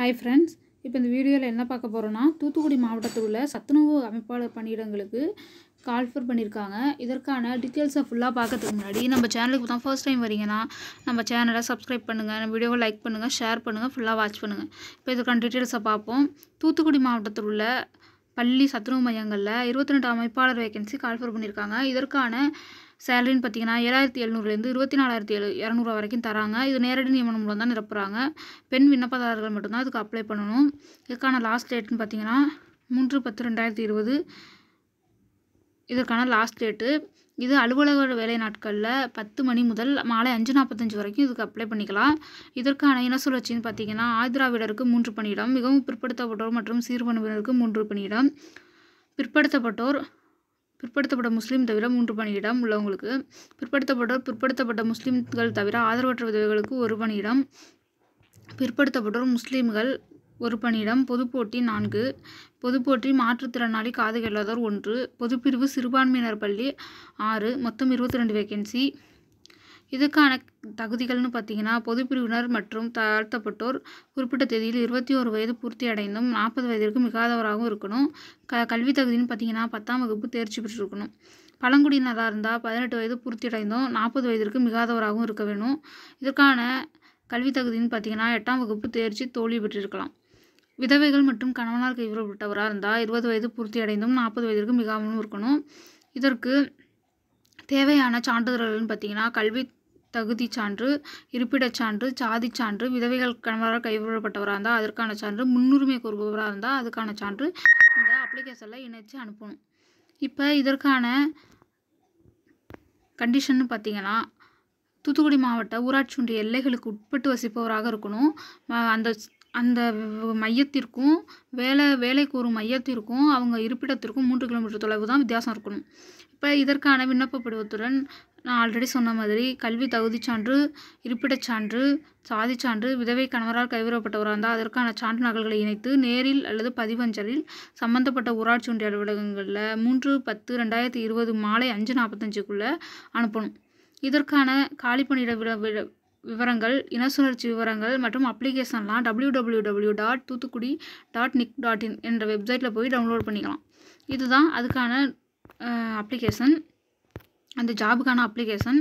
hi friends இப்போ இந்த வீடியோவில் என்ன பார்க்க போகிறோன்னா தூத்துக்குடி மாவட்டத்தில் உள்ள சத்துணவு அமைப்பாளர் பணியிடங்களுக்கு கால்ஃபர் பண்ணியிருக்காங்க இதற்கான டீட்டெயில்ஸை ஃபுல்லாக பார்க்கறதுக்கு முன்னாடி நம்ம சேனலுக்கு தான் ஃபர்ஸ்ட் டைம் வரீங்கன்னா நம்ம சேனலை சப்ஸ்கிரைப் பண்ணுங்கள் நம்ம வீடியோவை லைக் பண்ணுங்கள் ஷேர் பண்ணுங்கள் ஃபுல்லாக வாட்ச் பண்ணுங்கள் இப்போ இதுக்கான டீட்டெயில்ஸை பார்ப்போம் தூத்துக்குடி மாவட்டத்தில் உள்ள பள்ளி சத்துணவு மையங்களில் இருபத்தி ரெண்டு அமைப்பாளர் வேகன்சி கால்ஃபர் பண்ணியிருக்காங்க இதற்கான சேலரின்னு பார்த்தீங்கன்னா ஏழாயிரத்தி எழுநூறுலேருந்து இருபத்தி நாலாயிரத்தி எழு இரநூறுவா வரைக்கும் தராங்க இது நேரடி நியமனம் மூலம் தான் நிரப்புகிறாங்க பெண் விண்ணப்பதாரர்கள் மட்டும்தான் இதுக்கு அப்ளை பண்ணணும் இதுக்கான லாஸ்ட் டேட்டுன்னு பார்த்தீங்கன்னா மூன்று பத்து ரெண்டாயிரத்தி இருபது இதற்கான லாஸ்ட் டேட்டு இது அலுவலக வேலை நாட்களில் பத்து மணி முதல் மாலை அஞ்சு நாற்பத்தஞ்சு வரைக்கும் இதுக்கு அப்ளை பண்ணிக்கலாம் இதற்கான இன சுழற்சின்னு பார்த்தீங்கன்னா ஆதிராவிடருக்கு மூன்று பணியிடம் மிகவும் பிற்படுத்தப்பட்டோர் மற்றும் சீர்பணிவினருக்கு மூன்று பணியிடம் பிற்படுத்தப்பட்டோர் பிற்படுத்தப்பட்ட முஸ்லீம் தவிர மூன்று பணியிடம் உள்ளவங்களுக்கு பிற்படுத்தப்பட்டோர் பிற்படுத்தப்பட்ட முஸ்லீம்கள் தவிர ஆதரவற்ற விதவைகளுக்கு ஒரு பணியிடம் பிற்படுத்தப்பட்டோர் முஸ்லீம்கள் ஒரு பணியிடம் பொதுப்போட்டி நான்கு பொதுப்போட்டி மாற்றுத்திறனாளி காது ஒன்று பொதுப்பிரிவு சிறுபான்மையினர் பள்ளி ஆறு மொத்தம் இருபத்தி ரெண்டு வேகன்சி இதுக்கான தகுதிகள்னு பார்த்தீங்கன்னா பொதுப்பிரிவினர் மற்றும் தாழ்த்தப்பட்டோர் குறிப்பிட்ட தேதியில் இருபத்தி ஒரு வயது பூர்த்தி அடைந்தும் நாற்பது வயதிற்கு மிகாதவராகவும் இருக்கணும் க கல்வி தகுதின்னு பார்த்தீங்கன்னா பத்தாம் வகுப்பு தேர்ச்சி பெற்றிருக்கணும் பழங்குடியினராக இருந்தால் பதினெட்டு வயது பூர்த்தி அடைந்தும் நாற்பது வயதிற்கு மிகாதவராகவும் இருக்க வேணும் இதற்கான கல்வி தகுதின்னு பார்த்தீங்கன்னா எட்டாம் வகுப்பு தேர்ச்சி தோல்வி பெற்றிருக்கலாம் விதவைகள் மற்றும் கணவனால் கைவிடப்பட்டவராக இருந்தால் இருபது வயது பூர்த்தி அடைந்தும் நாற்பது வயதிற்கு மிகாமலும் இருக்கணும் இதற்கு தேவையான சான்றிதழ்கள்னு பார்த்தீங்கன்னா கல்வி தகுதி சான்று இருப்பிடச் சான்று சாதி சான்று விதவைகள் கணவரால் கைவிடப்பட்டவராக இருந்தால் அதற்கான சான்று முன்னுரிமை கோருபவராக இருந்தால் அதுக்கான சான்று இந்த அப்ளிகேஷனில் இணைச்சி அனுப்பணும் இப்போ இதற்கான கண்டிஷன் பார்த்தீங்கன்னா தூத்துக்குடி மாவட்ட ஊராட்சி ஒன்றிய எல்லைகளுக்கு உட்பட்டு வசிப்பவராக இருக்கணும் அந்த அந்த மையத்திற்கும் வேலை வேலை கூறும் மையத்திற்கும் அவங்க இருப்பிடத்திற்கும் மூன்று கிலோமீட்டர் தொலைவு தான் வித்தியாசம் இருக்கணும் இப்போ இதற்கான விண்ணப்ப படிவத்துடன் நான் ஆல்ரெடி சொன்ன மாதிரி கல்வி தகுதிச் சான்று இருப்பிடச் சான்று சாதிச் சான்று விதவை கணவரால் கைவிடப்பட்டவராக இருந்தால் அதற்கான சான்று நகல்களை இணைத்து நேரில் அல்லது பதிவஞ்சலில் சம்பந்தப்பட்ட ஊராட்சி ஒன்றிய அலுவலகங்களில் மூன்று பத்து ரெண்டாயிரத்தி இருபது மாலை அஞ்சு நாற்பத்தஞ்சுக்குள்ளே அனுப்பணும் இதற்கான காலிப்பணியிட விட விவரங்கள் இனசுணர்ச்சி விவரங்கள் மற்றும் அப்ளிகேஷன்லாம் W W W dot Thoothukudi dot nic dot in என்ற வெப்சைட்டில் போய் டவுன்லோட் பண்ணிக்கலாம் இதுதான் அதுக்கான அப்ளிகேஷன் அந்த ஜாபுக்கான அப்ளிகேஷன்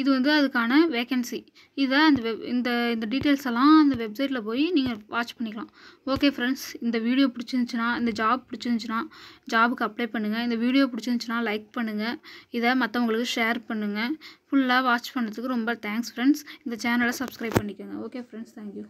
இது வந்து அதுக்கான வேக்கன்சி இதை அந்த வெப் இந்த இந்த டீட்டெயில்ஸ் எல்லாம் அந்த வெப்சைட்டில் போய் நீங்கள் வாட்ச் பண்ணிக்கலாம் ஓகே ஃப்ரெண்ட்ஸ் இந்த வீடியோ பிடிச்சிருந்துச்சுன்னா இந்த ஜாப் பிடிச்சிருந்துச்சுன்னா ஜாபுக்கு அப்ளை பண்ணுங்கள் இந்த வீடியோ பிடிச்சிருந்துச்சுன்னா லைக் பண்ணுங்கள் இதை மற்றவங்களுக்கு ஷேர் பண்ணுங்கள் ஃபுல்லாக வாட்ச் பண்ணுறதுக்கு ரொம்ப தேங்க்ஸ் ஃப்ரெண்ட்ஸ் இந்த சேனலை சப்ஸ்கிரைப் பண்ணிக்கோங்க ஓகே ஃப்ரெண்ட்ஸ் தேங்க்யூ